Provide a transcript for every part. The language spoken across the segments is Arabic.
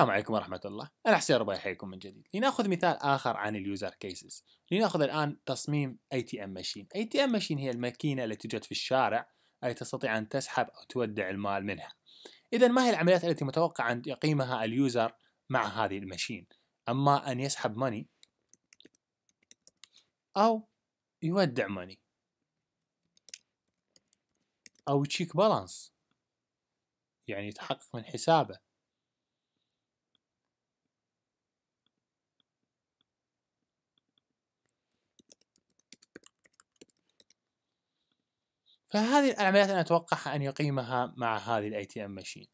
السلام عليكم ورحمة الله أنا حسين ربا يحييكم من جديد لنأخذ مثال آخر عن اليوزر كيسز لنأخذ الآن تصميم اي تي ام ماشين اي تي ام ماشين هي الماكينة التي توجد في الشارع أي تستطيع أن تسحب أو تودع المال منها إذا ما هي العمليات التي متوقع أن يقيمها اليوزر مع هذه الماشين أما أن يسحب ماني أو يودع ماني أو تشيك بالانس يعني يتحقق من حسابه فهذه العمليات انا اتوقع ان يقيمها مع هذه الاي تي ام ماشين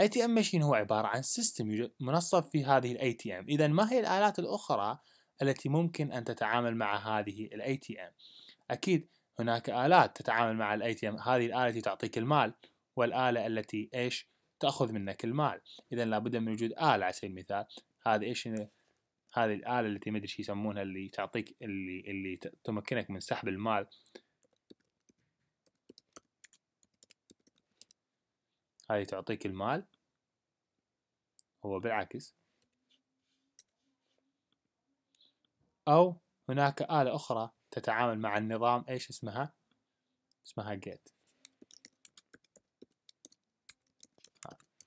اي تي ام ماشين هو عباره عن سيستم منصب في هذه الاي تي ام اذا ما هي الالات الاخرى التي ممكن ان تتعامل مع هذه الاي تي ام اكيد هناك الات تتعامل مع الاي تي ام هذه الاله التي تعطيك المال والاله التي ايش تاخذ منك المال اذا لابد من وجود اله على سبيل المثال هذه ايش هذه الاله التي ما ادري يسمونها اللي تعطيك اللي اللي تمكنك من سحب المال هذه تعطيك المال هو بالعكس أو هناك آلة أخرى تتعامل مع النظام إيش اسمها؟ اسمها get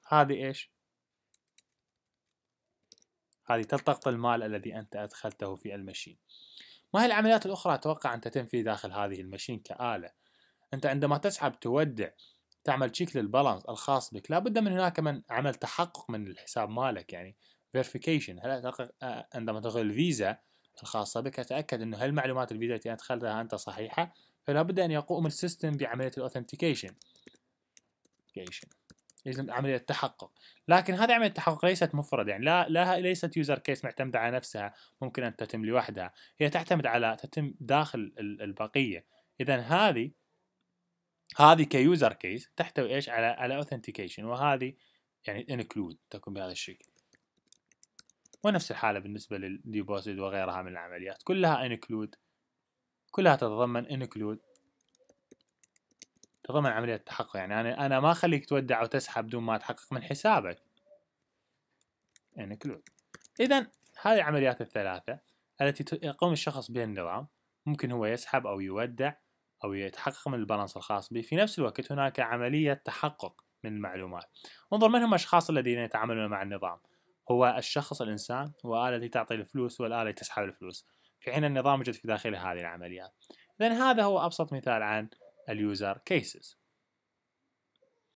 هذه إيش؟ هذه تلتقط المال الذي أنت أدخلته في المشين ما هي العمليات الأخرى أتوقع أن تتم في داخل هذه المشين كآلة أنت عندما تسحب تودع تعمل تشيك للبالانس الخاص بك لابد من هناك من عمل تحقق من الحساب مالك يعني فيرفيكيشن هل آه، عندما تدخل الفيزا الخاصة بك أتأكد أنه هل معلومات الفيزا التي أدخلتها أنت صحيحة فلا بد أن يقوم السيستم بعملية الأوثنتيكيشن يلزم عملية تحقق لكن هذه عملية التحقق ليست مفردة يعني لا, لا ليست يوزر كيس معتمدة على نفسها ممكن أن تتم لوحدها هي تعتمد على تتم داخل البقية إذا هذه هذه كيوزر كيس تحتوي ايش على على اوثنتيكيشن وهذه يعني انكلود تكون بهذا الشكل ونفس الحاله بالنسبه للديبوزيت وغيرها من العمليات كلها انكلود كلها تتضمن انكلود تضمن عملية التحقق يعني أنا أنا ما أخليك تودع وتسحب بدون ما تحقق من حسابك. انكلود. إذا هذه العمليات الثلاثة التي يقوم الشخص بها النظام ممكن هو يسحب أو يودع أو يتحقق من البالانس الخاص به في نفس الوقت هناك عملية تحقق من المعلومات انظر من هم الأشخاص الذين يتعاملون مع النظام هو الشخص الإنسان والآلة التي تعطي الفلوس والآلة التي تسحب الفلوس في حين النظام يوجد في داخله هذه العمليات إذن هذا هو أبسط مثال عن اليوزر كيسز